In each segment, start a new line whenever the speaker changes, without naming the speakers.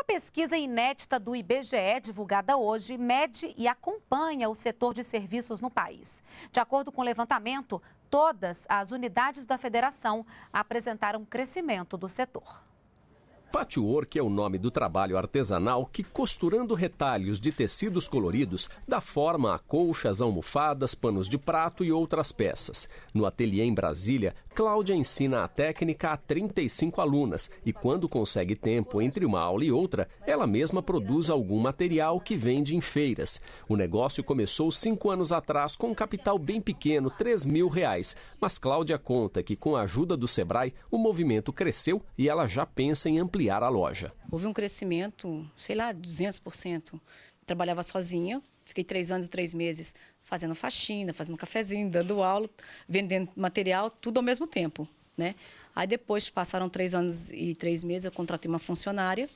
Uma pesquisa inédita do IBGE, divulgada hoje, mede e acompanha o setor de serviços no país. De acordo com o levantamento, todas as unidades da federação apresentaram crescimento do setor.
Patchwork é o nome do trabalho artesanal que, costurando retalhos de tecidos coloridos, dá forma a colchas, almofadas, panos de prato e outras peças. No ateliê em Brasília, Cláudia ensina a técnica a 35 alunas e, quando consegue tempo entre uma aula e outra, ela mesma produz algum material que vende em feiras. O negócio começou cinco anos atrás com um capital bem pequeno, 3 mil reais. Mas Cláudia conta que, com a ajuda do Sebrae, o movimento cresceu e ela já pensa em ampliar ampliar a loja.
Houve um crescimento, sei lá, 200%. trabalhava sozinha, fiquei três anos e três meses fazendo faxina, fazendo cafezinho, dando aula, vendendo material, tudo ao mesmo tempo, né? Aí depois passaram três anos e três meses, eu contratei uma funcionária,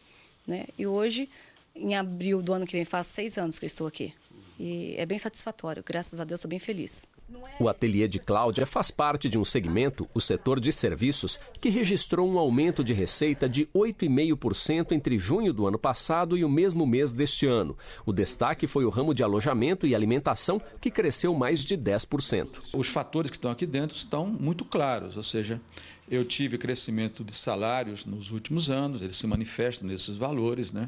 né? E hoje, em abril do ano que vem, faz seis anos que eu estou aqui. E é bem satisfatório, graças a Deus, estou bem feliz.
É o ateliê de Cláudia faz parte de um segmento, o setor de serviços, que registrou um aumento de receita de 8,5% entre junho do ano passado e o mesmo mês deste ano. O destaque foi o ramo de alojamento e
alimentação, que cresceu mais de 10%. Os fatores que estão aqui dentro estão muito claros, ou seja, eu tive crescimento de salários nos últimos anos, eles se manifestam nesses valores. Né?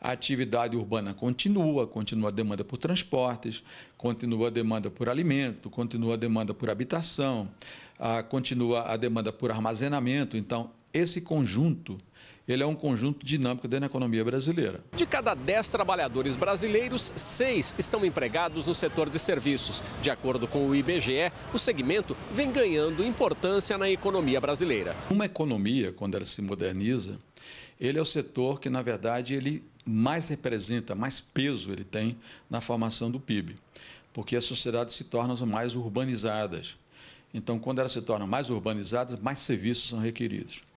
A atividade urbana continua, continua a demanda por transportes, continua a demanda por alimento, continua a demanda por habitação, ah, continua a demanda por armazenamento. Então, esse conjunto ele é um conjunto dinâmico dentro da economia brasileira.
De cada 10 trabalhadores
brasileiros, 6 estão empregados no
setor de serviços. De acordo com o IBGE, o segmento vem ganhando importância
na economia brasileira. Uma economia, quando ela se moderniza, ele é o setor que, na verdade, ele mais representa, mais peso ele tem na formação do PIB, porque as sociedades se tornam mais urbanizadas. Então, quando elas se tornam mais urbanizadas, mais serviços são requeridos.